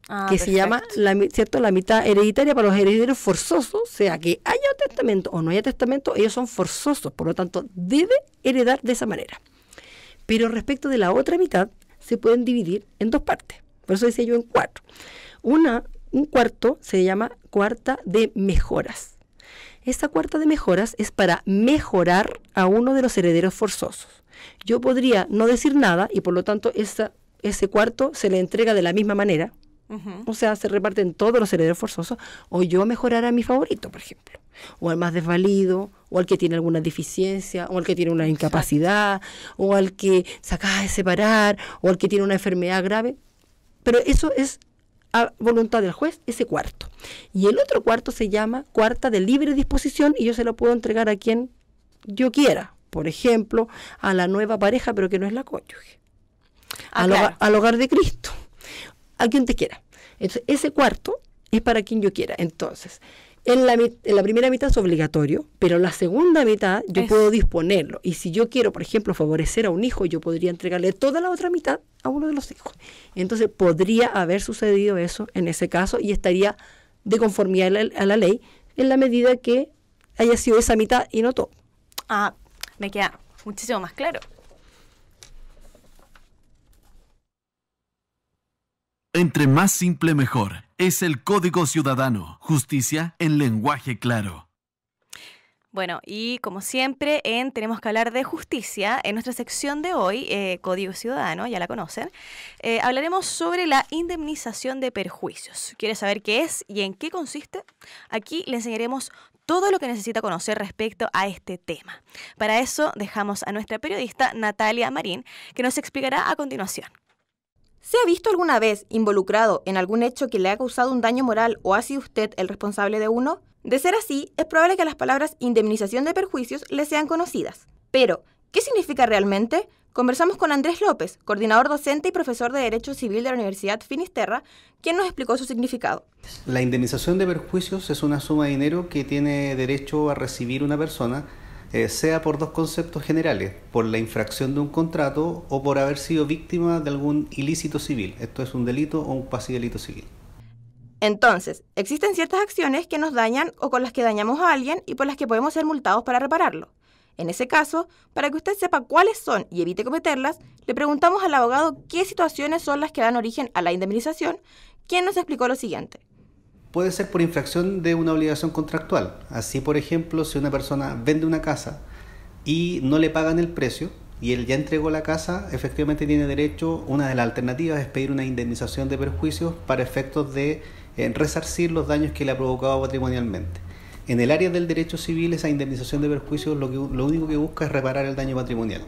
ah, que se llama la, ¿cierto? la mitad hereditaria para los herederos forzosos, o sea que haya testamento o no haya testamento, ellos son forzosos, por lo tanto, debe heredar de esa manera. Pero respecto de la otra mitad, se pueden dividir en dos partes, por eso decía yo en cuatro. Una, un cuarto se llama cuarta de mejoras. Esta cuarta de mejoras es para mejorar a uno de los herederos forzosos. Yo podría no decir nada y por lo tanto ese cuarto se le entrega de la misma manera, o sea, se reparten todos los herederos forzosos, o yo mejorar a mi favorito, por ejemplo, o al más desvalido, o al que tiene alguna deficiencia, o al que tiene una incapacidad, o al que se acaba de separar, o al que tiene una enfermedad grave. Pero eso es a voluntad del juez ese cuarto. Y el otro cuarto se llama cuarta de libre disposición y yo se lo puedo entregar a quien yo quiera. Por ejemplo, a la nueva pareja, pero que no es la cónyuge. Ah, al, hogar, al, hogar, de Cristo. A quien te quiera. Entonces, ese cuarto es para quien yo quiera. Entonces, en la, primera mitad es obligatorio, pero en la segunda mitad yo puedo disponerlo. Y si yo quiero, por ejemplo, favorecer a un hijo, yo podría entregarle toda la otra mitad a uno de los hijos. Entonces podría haber sucedido eso en ese caso y estaría de conformidad a la, a la ley en la medida que haya sido esa mitad y no todo. Ah, me queda muchísimo más claro. Entre más simple, mejor es el Código Ciudadano, justicia en lenguaje claro. Bueno, y como siempre, en tenemos que hablar de justicia. En nuestra sección de hoy, eh, Código Ciudadano, ya la conocen, eh, hablaremos sobre la indemnización de perjuicios. ¿Quieres saber qué es y en qué consiste? Aquí le enseñaremos todo lo que necesita conocer respecto a este tema. Para eso dejamos a nuestra periodista Natalia Marín, que nos explicará a continuación. ¿Se ha visto alguna vez involucrado en algún hecho que le ha causado un daño moral o ha sido usted el responsable de uno? De ser así, es probable que las palabras indemnización de perjuicios le sean conocidas. Pero, ¿qué significa realmente? Conversamos con Andrés López, coordinador docente y profesor de Derecho Civil de la Universidad Finisterra, quien nos explicó su significado. La indemnización de perjuicios es una suma de dinero que tiene derecho a recibir una persona eh, sea por dos conceptos generales, por la infracción de un contrato o por haber sido víctima de algún ilícito civil. Esto es un delito o un pasidelito delito civil. Entonces, existen ciertas acciones que nos dañan o con las que dañamos a alguien y por las que podemos ser multados para repararlo. En ese caso, para que usted sepa cuáles son y evite cometerlas, le preguntamos al abogado qué situaciones son las que dan origen a la indemnización, quien nos explicó lo siguiente puede ser por infracción de una obligación contractual. Así, por ejemplo, si una persona vende una casa y no le pagan el precio y él ya entregó la casa, efectivamente tiene derecho, una de las alternativas es pedir una indemnización de perjuicios para efectos de eh, resarcir los daños que le ha provocado patrimonialmente. En el área del derecho civil, esa indemnización de perjuicios lo, que, lo único que busca es reparar el daño patrimonial.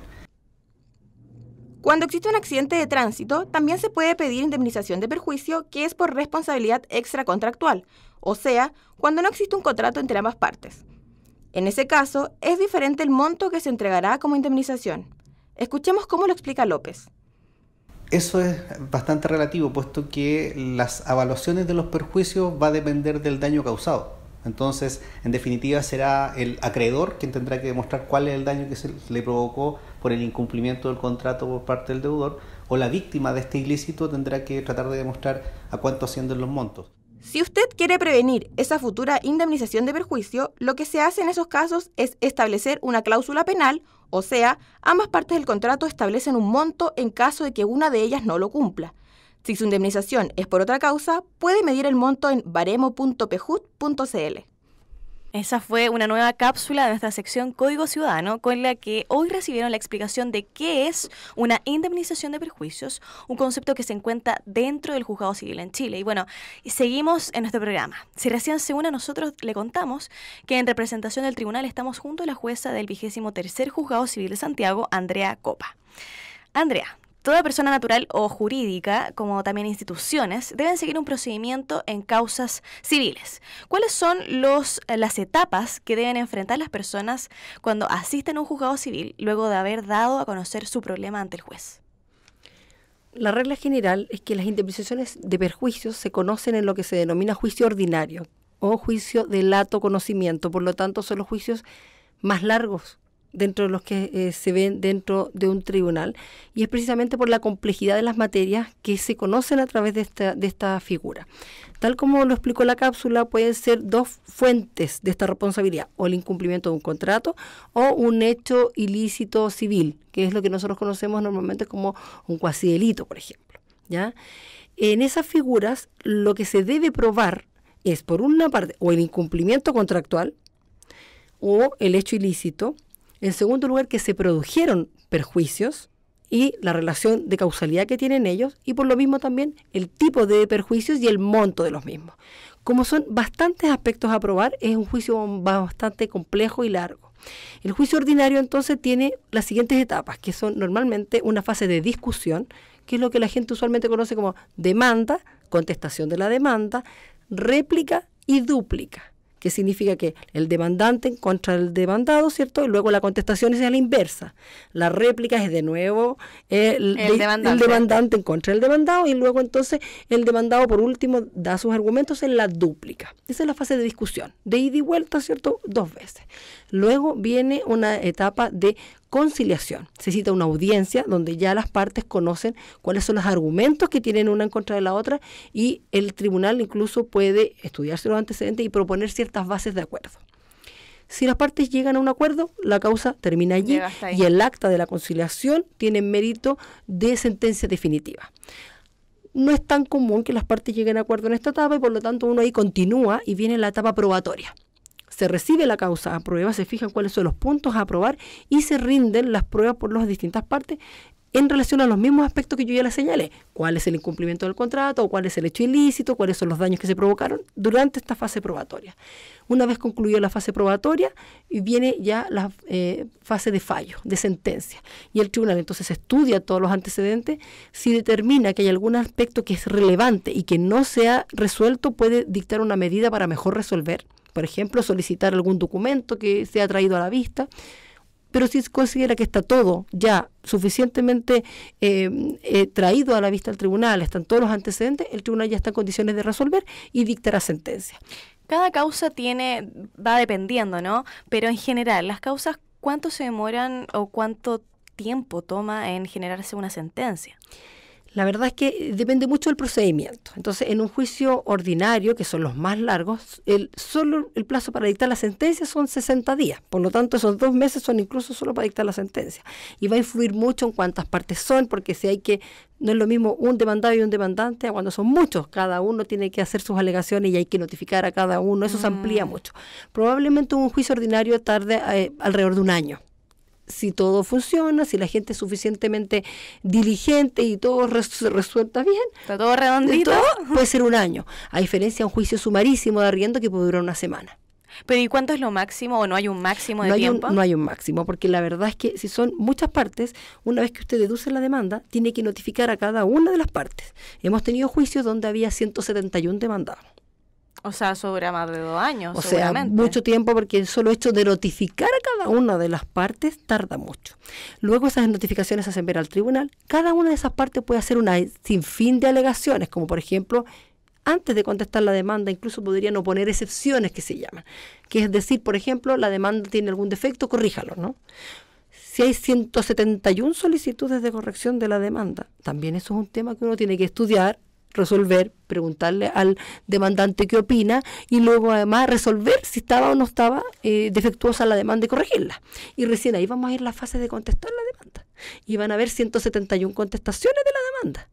Cuando existe un accidente de tránsito, también se puede pedir indemnización de perjuicio que es por responsabilidad extracontractual, o sea, cuando no existe un contrato entre ambas partes. En ese caso, es diferente el monto que se entregará como indemnización. Escuchemos cómo lo explica López. Eso es bastante relativo, puesto que las evaluaciones de los perjuicios va a depender del daño causado. Entonces, en definitiva, será el acreedor quien tendrá que demostrar cuál es el daño que se le provocó por el incumplimiento del contrato por parte del deudor, o la víctima de este ilícito tendrá que tratar de demostrar a cuánto ascienden los montos. Si usted quiere prevenir esa futura indemnización de perjuicio, lo que se hace en esos casos es establecer una cláusula penal, o sea, ambas partes del contrato establecen un monto en caso de que una de ellas no lo cumpla. Si su indemnización es por otra causa, puede medir el monto en baremo.pejut.cl. Esa fue una nueva cápsula de nuestra sección Código Ciudadano con la que hoy recibieron la explicación de qué es una indemnización de perjuicios, un concepto que se encuentra dentro del juzgado civil en Chile. Y bueno, seguimos en nuestro programa. Si recién se une nosotros, le contamos que en representación del tribunal estamos junto a la jueza del vigésimo tercer juzgado civil de Santiago, Andrea Copa. Andrea, Toda persona natural o jurídica, como también instituciones, deben seguir un procedimiento en causas civiles. ¿Cuáles son los, eh, las etapas que deben enfrentar las personas cuando asisten a un juzgado civil luego de haber dado a conocer su problema ante el juez? La regla general es que las indemnizaciones de perjuicios se conocen en lo que se denomina juicio ordinario o juicio de lato conocimiento, por lo tanto son los juicios más largos dentro de los que eh, se ven dentro de un tribunal, y es precisamente por la complejidad de las materias que se conocen a través de esta, figura. Tal como lo explicó la cápsula, pueden ser dos fuentes de esta responsabilidad, o el incumplimiento de un contrato o un hecho ilícito civil, que es lo que nosotros conocemos normalmente como un cuasi delito, por ejemplo. ¿ya? En esas figuras, lo que se debe probar es, por una parte, o el incumplimiento contractual, o el hecho ilícito, en segundo lugar, que se produjeron perjuicios y la relación de causalidad que tienen ellos y por lo mismo también el tipo de perjuicios y el monto de los mismos. Como son bastantes aspectos a probar, es un juicio bastante complejo y largo. El juicio ordinario entonces tiene las siguientes etapas, que son normalmente una fase de discusión, que es lo que la gente usualmente conoce como demanda, contestación de la demanda, réplica y dúplica que significa que el demandante en contra del demandado, ¿cierto? Y luego la contestación es a la inversa. La réplica es de nuevo eh, el, demandante. en contra del demandado y luego entonces el demandado por último da sus argumentos en la dúplica. Esa es la fase de discusión, de ida y vuelta, ¿cierto? Dos veces. Luego viene una etapa de conciliación. Se cita una audiencia donde ya las partes conocen cuáles son los argumentos que tienen una en contra de la otra y el tribunal incluso puede estudiarse los antecedentes y proponer ciertas bases de acuerdo. Si las partes llegan a un acuerdo, la causa termina allí y el acta de la conciliación tiene mérito de sentencia definitiva no es tan común que las partes lleguen a acuerdo en esta etapa y por lo tanto uno ahí continúa y viene la etapa probatoria se recibe la causa a prueba, se fijan cuáles son los puntos a aprobar y se rinden las pruebas por las distintas partes en relación a los mismos aspectos que yo ya les señalé. ¿Cuál es el incumplimiento del contrato? ¿Cuál es el hecho ilícito? ¿Cuáles son los daños que se provocaron durante esta fase probatoria? Una vez concluida la fase probatoria, viene ya la eh, fase de fallo, de sentencia. Y el tribunal entonces estudia todos los antecedentes. Si determina que hay algún aspecto que es relevante y que no se ha resuelto, puede dictar una medida para mejor resolver por ejemplo, solicitar algún documento que sea traído a la vista. Pero si considera que está todo ya suficientemente eh, eh, traído a la vista al tribunal, están todos los antecedentes, el tribunal ya está en condiciones de resolver y dictará sentencia. Cada causa tiene, va dependiendo, ¿no? Pero en general, las causas, ¿cuánto se demoran o cuánto tiempo toma en generarse una sentencia? La verdad es que depende mucho del procedimiento. Entonces, en un juicio ordinario, que son los más largos, el, solo el plazo para dictar la sentencia son 60 días. Por lo tanto, esos dos meses son incluso solo para dictar la sentencia. Y va a influir mucho en cuántas partes son, porque si hay que, no es lo mismo un demandado y un demandante, cuando son muchos, cada uno tiene que hacer sus alegaciones y hay que notificar a cada uno, eso se amplía mm. mucho. Probablemente un juicio ordinario tarde eh, alrededor de un año si todo funciona, si la gente es suficientemente diligente y todo resuelta bien. todo redondito. puede ser un año, a diferencia de un juicio sumarísimo de arriendo que puede durar una semana. Pero ¿y cuánto es lo máximo o no hay un máximo de no tiempo? no hay un máximo, porque la verdad es que si son muchas partes, una vez que usted deduce la demanda, tiene que notificar a cada una de las partes. Hemos tenido juicios donde había 171 demandados. O sea, sobre más de dos años. O sea, mucho tiempo porque el solo hecho de notificar a cada una de las partes tarda mucho. Luego esas notificaciones se hacen ver al tribunal. Cada una de esas partes puede hacer una sinfín de alegaciones, como por ejemplo, antes de contestar la demanda, incluso podrían oponer excepciones que se llaman. Que es decir, por ejemplo, la demanda tiene algún defecto, corríjalo, ¿no? Si hay 171 solicitudes de corrección de la demanda, también eso es un tema que uno tiene que estudiar resolver, preguntarle al demandante qué opina y luego además resolver si estaba o no estaba eh, defectuosa la demanda y corregirla. Y recién ahí vamos a ir a la fase de contestar la demanda. Y van a haber 171 contestaciones de la demanda.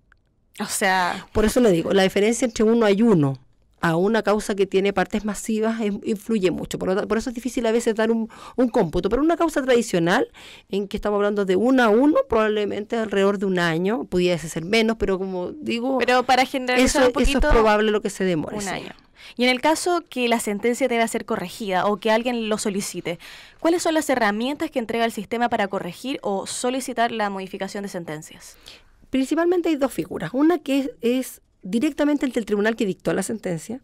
O sea... Por eso le digo, la diferencia entre uno y uno a una causa que tiene partes masivas em, influye mucho. Por, eso es difícil a veces dar un, cómputo. Pero una causa tradicional, en que estamos hablando de uno a uno, probablemente alrededor de un año, pudiese ser menos, pero como digo, pero para generalizar eso es probable lo que se demore. Un año. Y en el caso que la sentencia deba ser corregida o que alguien lo solicite, ¿cuáles son las herramientas que entrega el sistema para corregir o solicitar la modificación de sentencias? Principalmente hay dos figuras. Una que es directamente ante el tribunal que dictó la sentencia,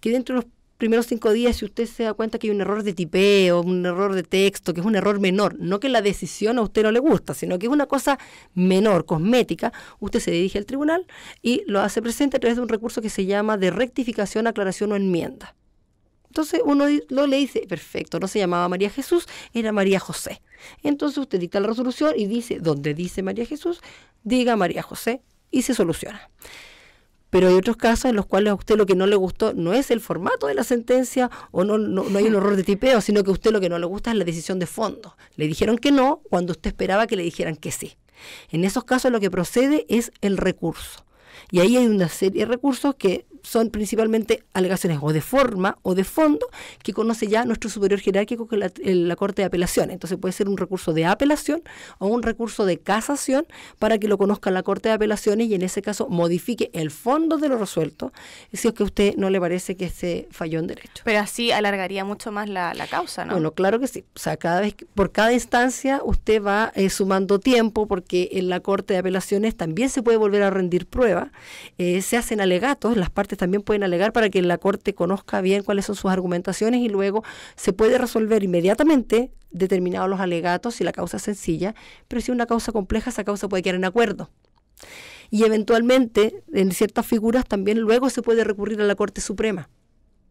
que dentro de los primeros cinco días, si usted se da cuenta que hay un error de tipeo, un error de texto, que es un error menor, no que la decisión a usted no le gusta, sino que es una cosa menor, cosmética, usted se dirige al tribunal y lo hace presente a través de un recurso que se llama de rectificación, aclaración o enmienda. Entonces uno lo le dice, perfecto, no se llamaba María Jesús, era María José. Entonces usted dicta la resolución y dice, donde dice María Jesús, diga María José y se soluciona pero hay otros casos en los cuales a usted lo que no le gustó no es el formato de la sentencia o no, no, hay un error de tipeo, sino que a usted lo que no le gusta es la decisión de fondo. Le dijeron que no cuando usted esperaba que le dijeran que sí. En esos casos lo que procede es el recurso. Y ahí hay una serie de recursos que son principalmente alegaciones o de forma o de fondo que conoce ya nuestro superior jerárquico que la, la Corte de Apelación. Entonces puede ser un recurso de apelación o un recurso de casación para que lo conozca la Corte de Apelaciones y en ese caso modifique el fondo de lo resuelto si es que a usted no le parece que se falló en derecho. Pero así alargaría mucho más la, causa, ¿no? Bueno, claro que sí. O sea, cada vez, por cada instancia usted va eh, sumando tiempo porque en la Corte de Apelaciones también se puede volver a rendir prueba. Eh, se hacen alegatos, las partes también pueden alegar para que la Corte conozca bien cuáles son sus argumentaciones y luego se puede resolver inmediatamente determinados los alegatos si la causa es sencilla, pero si una causa compleja, esa causa puede quedar en acuerdo. Y eventualmente, en ciertas figuras también luego se puede recurrir a la Corte Suprema.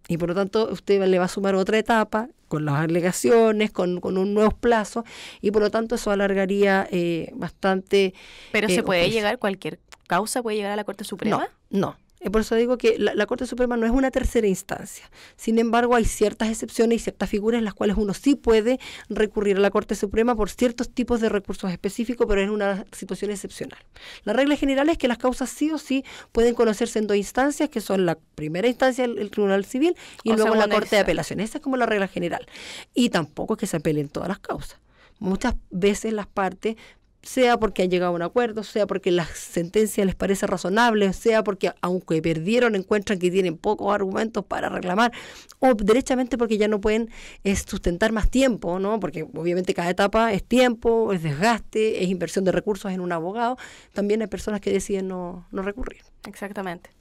Y por lo tanto, usted le va a sumar otra etapa con las alegaciones, con, un nuevo plazo, y por lo tanto eso alargaría eh, bastante. Pero se eh, puede llegar, cualquier causa puede llegar a la Corte Suprema. no por eso digo que la, Corte Suprema no es una tercera instancia. Sin embargo, hay ciertas excepciones y ciertas figuras en las cuales uno sí puede recurrir a la Corte Suprema por ciertos tipos de recursos específicos, pero es una situación excepcional. La regla general es que las causas sí o sí pueden conocerse en dos instancias, que son la primera instancia, el, Tribunal Civil, y luego la Corte de Apelación. Esa es como la regla general. Y tampoco es que se apelen todas las causas. Muchas veces las partes sea porque han llegado a un acuerdo, sea porque la sentencia les parece razonable, sea porque aunque perdieron encuentran que tienen pocos argumentos para reclamar, o derechamente porque ya no pueden eh, sustentar más tiempo, ¿no? porque obviamente cada etapa es tiempo, es desgaste, es inversión de recursos en un abogado, también hay personas que deciden no, no recurrir. Exactamente.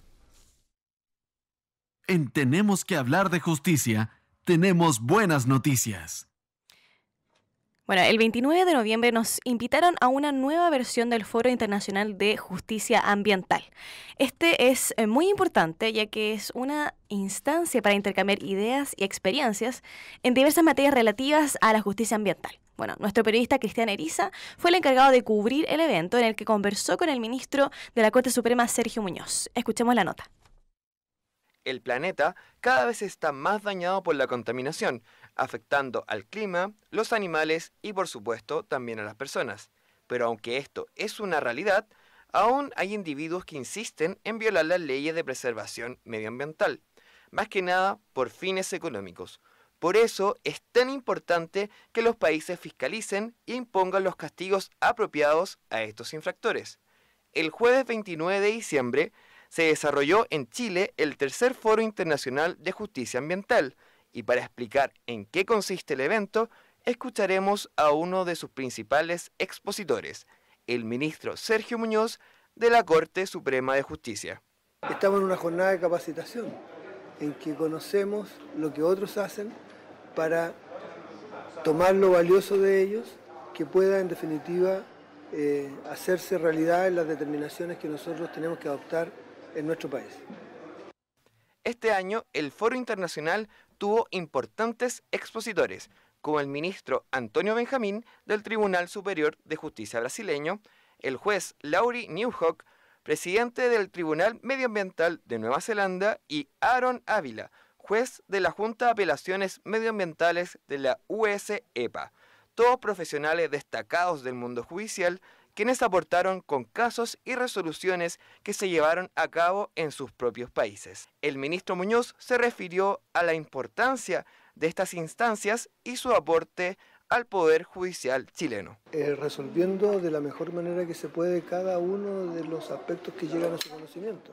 En Tenemos que hablar de justicia, tenemos buenas noticias. Bueno, el 29 de noviembre nos invitaron a una nueva versión del Foro Internacional de Justicia Ambiental. Este es eh, muy importante ya que es una instancia para intercambiar ideas y experiencias en diversas materias relativas a la justicia ambiental. Bueno, nuestro periodista Cristian Eriza fue el encargado de cubrir el evento en el que conversó con el ministro de la Corte Suprema, Sergio Muñoz. Escuchemos la nota. El planeta cada vez está más dañado por la contaminación, afectando al clima, los animales y por supuesto también a las personas. Pero aunque esto es una realidad, aún hay individuos que insisten en violar las leyes de preservación medioambiental, más que nada por fines económicos. Por eso es tan importante que los países fiscalicen e impongan los castigos apropiados a estos infractores. El jueves 29 de diciembre se desarrolló en Chile el tercer Foro Internacional de Justicia Ambiental, y para explicar en qué consiste el evento, escucharemos a uno de sus principales expositores, el ministro Sergio Muñoz de la Corte Suprema de Justicia. Estamos en una jornada de capacitación en que conocemos lo que otros hacen para tomar lo valioso de ellos, que pueda en definitiva eh, hacerse realidad en las determinaciones que nosotros tenemos que adoptar en nuestro país. Este año el Foro Internacional tuvo importantes expositores, como el ministro Antonio Benjamín del Tribunal Superior de Justicia brasileño, el juez Laurie Newhock, presidente del Tribunal Medioambiental de Nueva Zelanda, y Aaron Ávila, juez de la Junta de Apelaciones Medioambientales de la USEPA. todos profesionales destacados del mundo judicial quienes aportaron con casos y resoluciones que se llevaron a cabo en sus propios países. El ministro Muñoz se refirió a la importancia de estas instancias y su aporte al Poder Judicial chileno. Eh, resolviendo de la mejor manera que se puede cada uno de los aspectos que llegan a su conocimiento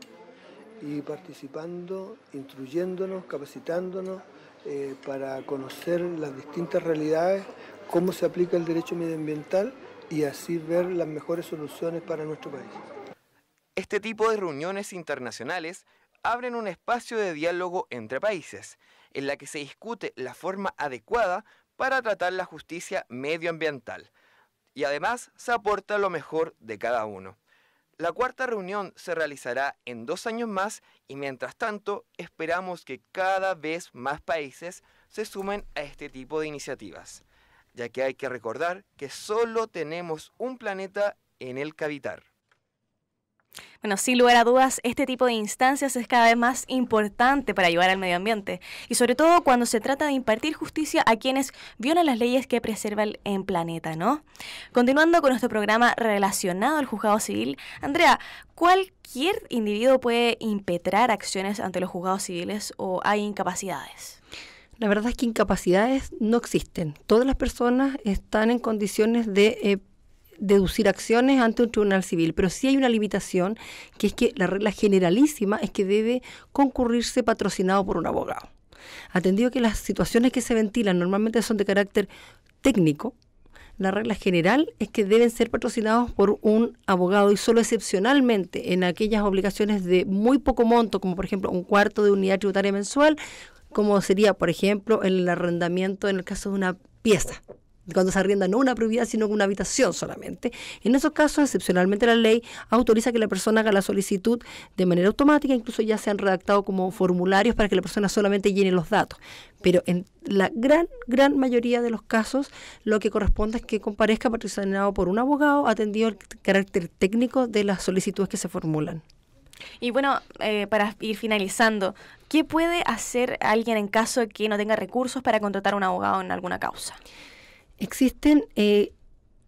y participando, instruyéndonos, capacitándonos eh, para conocer las distintas realidades, cómo se aplica el derecho medioambiental y así ver las mejores soluciones para nuestro país. Este tipo de reuniones internacionales abren un espacio de diálogo entre países, en la que se discute la forma adecuada para tratar la justicia medioambiental, y además se aporta lo mejor de cada uno. La cuarta reunión se realizará en dos años más y mientras tanto esperamos que cada vez más países se sumen a este tipo de iniciativas ya que hay que recordar que solo tenemos un planeta en el que habitar. Bueno, sin lugar a dudas, este tipo de instancias es cada vez más importante para ayudar al medio ambiente y sobre todo cuando se trata de impartir justicia a quienes violan las leyes que preservan el planeta, ¿no? Continuando con nuestro programa relacionado al juzgado civil, Andrea, ¿cualquier individuo puede impetrar acciones ante los juzgados civiles o hay incapacidades? La verdad es que incapacidades no existen. Todas las personas están en condiciones de eh, deducir acciones ante un tribunal civil, pero sí hay una limitación, que es que la regla generalísima es que debe concurrirse patrocinado por un abogado. Atendido que las situaciones que se ventilan normalmente son de carácter técnico, la regla general es que deben ser patrocinados por un abogado y solo excepcionalmente en aquellas obligaciones de muy poco monto, como por ejemplo un cuarto de unidad tributaria mensual, como sería, por ejemplo, el arrendamiento en el caso de una pieza cuando se arrienda no una propiedad, sino una habitación solamente. En esos casos, excepcionalmente la ley autoriza que la persona haga la solicitud de manera automática, incluso ya se han redactado como formularios para que la persona solamente llene los datos. Pero en la gran, gran mayoría de los casos, lo que corresponde es que comparezca patrocinado por un abogado atendido el carácter técnico de las solicitudes que se formulan. Y bueno, eh, para ir finalizando, ¿qué puede hacer alguien en caso de que no tenga recursos para contratar a un abogado en alguna causa? Existen eh,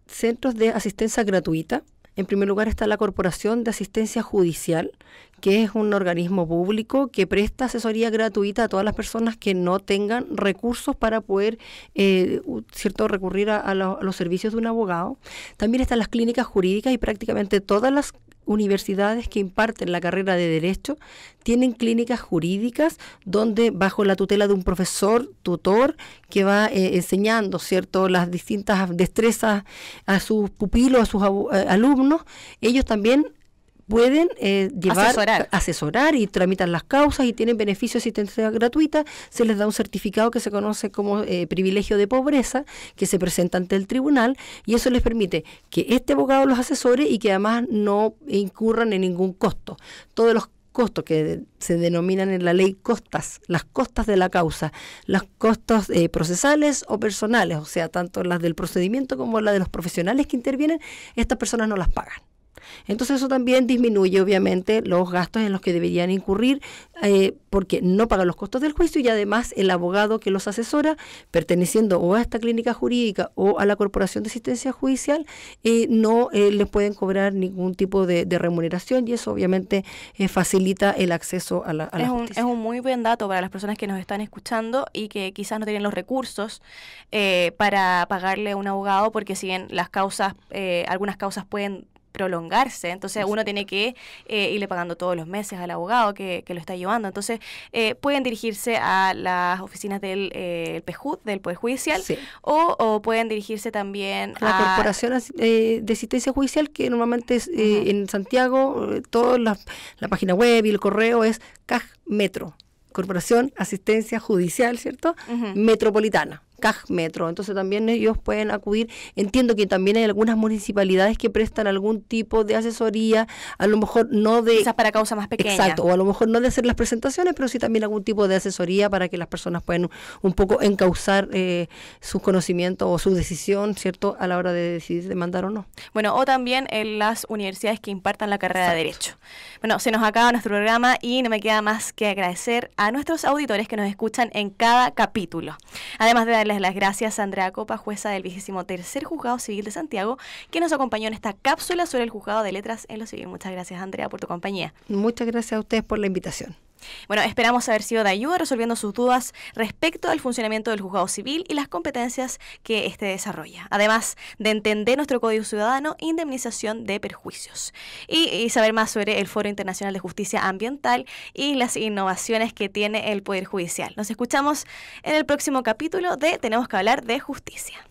centros de asistencia gratuita. En primer lugar está la Corporación de Asistencia Judicial, que es un organismo público que presta asesoría gratuita a todas las personas que no tengan recursos para poder eh, cierto, recurrir a, los servicios de un abogado. También están las clínicas jurídicas y prácticamente todas las universidades que imparten la carrera de Derecho tienen clínicas jurídicas donde bajo la tutela de un profesor, tutor, que va eh, enseñando cierto, las distintas destrezas a sus pupilos, a sus alumnos, ellos también pueden eh, llevar, asesorar. asesorar. y tramitan las causas y tienen beneficio de asistencia gratuita, se les da un certificado que se conoce como eh, privilegio de pobreza, que se presenta ante el tribunal y eso les permite que este abogado los asesore y que además no incurran en ningún costo. Todos los costos que se denominan en la ley costas, las costas de la causa, las costas eh, procesales o personales, o sea, tanto las del procedimiento como las de los profesionales que intervienen, estas personas no las pagan. Entonces eso también disminuye obviamente los gastos en los que deberían incurrir eh, porque no pagan los costos del juicio y además el abogado que los asesora, perteneciendo o a esta clínica jurídica o a la Corporación de Asistencia Judicial, eh, no eh, les pueden cobrar ningún tipo de, remuneración y eso obviamente eh, facilita el acceso a la, es Un, es un muy buen dato para las personas que nos están escuchando y que quizás no tienen los recursos para pagarle a un abogado porque si bien las causas, algunas causas pueden prolongarse, entonces uno tiene que eh, irle pagando todos los meses al abogado que, que lo está llevando. Entonces eh, pueden dirigirse a las oficinas del eh, PEJUD, del Poder Judicial, o, pueden dirigirse también a... La Corporación eh, de Asistencia Judicial, que normalmente es, eh, en Santiago, eh, toda la, la, página web y el correo es CAG Metro, Corporación Asistencia Judicial, ¿cierto? Metropolitana. Cajmetro, Metro. Entonces también ellos pueden acudir. Entiendo que también hay algunas municipalidades que prestan algún tipo de asesoría, a lo mejor no de... Quizás para causa más pequeña. Exacto, o a lo mejor no de hacer las presentaciones, pero sí también algún tipo de asesoría para que las personas puedan un poco encauzar eh, sus conocimientos o su decisión, ¿cierto?, a la hora de decidir demandar o no. Bueno, o también en las universidades que impartan la carrera de Derecho. Bueno, se nos acaba nuestro programa y no me queda más que agradecer a nuestros auditores que nos escuchan en cada capítulo. Además de dar las gracias Andrea Copa, jueza del vigésimo tercer Juzgado Civil de Santiago, que nos acompañó en esta cápsula sobre el Juzgado de Letras en lo Civil. Muchas gracias, Andrea, por tu compañía. Muchas gracias a ustedes por la invitación. Bueno, esperamos haber sido de ayuda resolviendo sus dudas respecto al funcionamiento del juzgado civil y las competencias que éste desarrolla, además de entender nuestro Código Ciudadano e indemnización de perjuicios y saber más sobre el Foro Internacional de Justicia Ambiental y las innovaciones que tiene el Poder Judicial. Nos escuchamos en el próximo capítulo de Tenemos que hablar de justicia.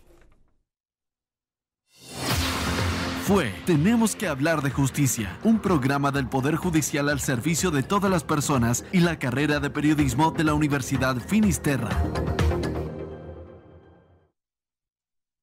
fue Tenemos que hablar de justicia, un programa del Poder Judicial al servicio de todas las personas y la carrera de periodismo de la Universidad Finisterra.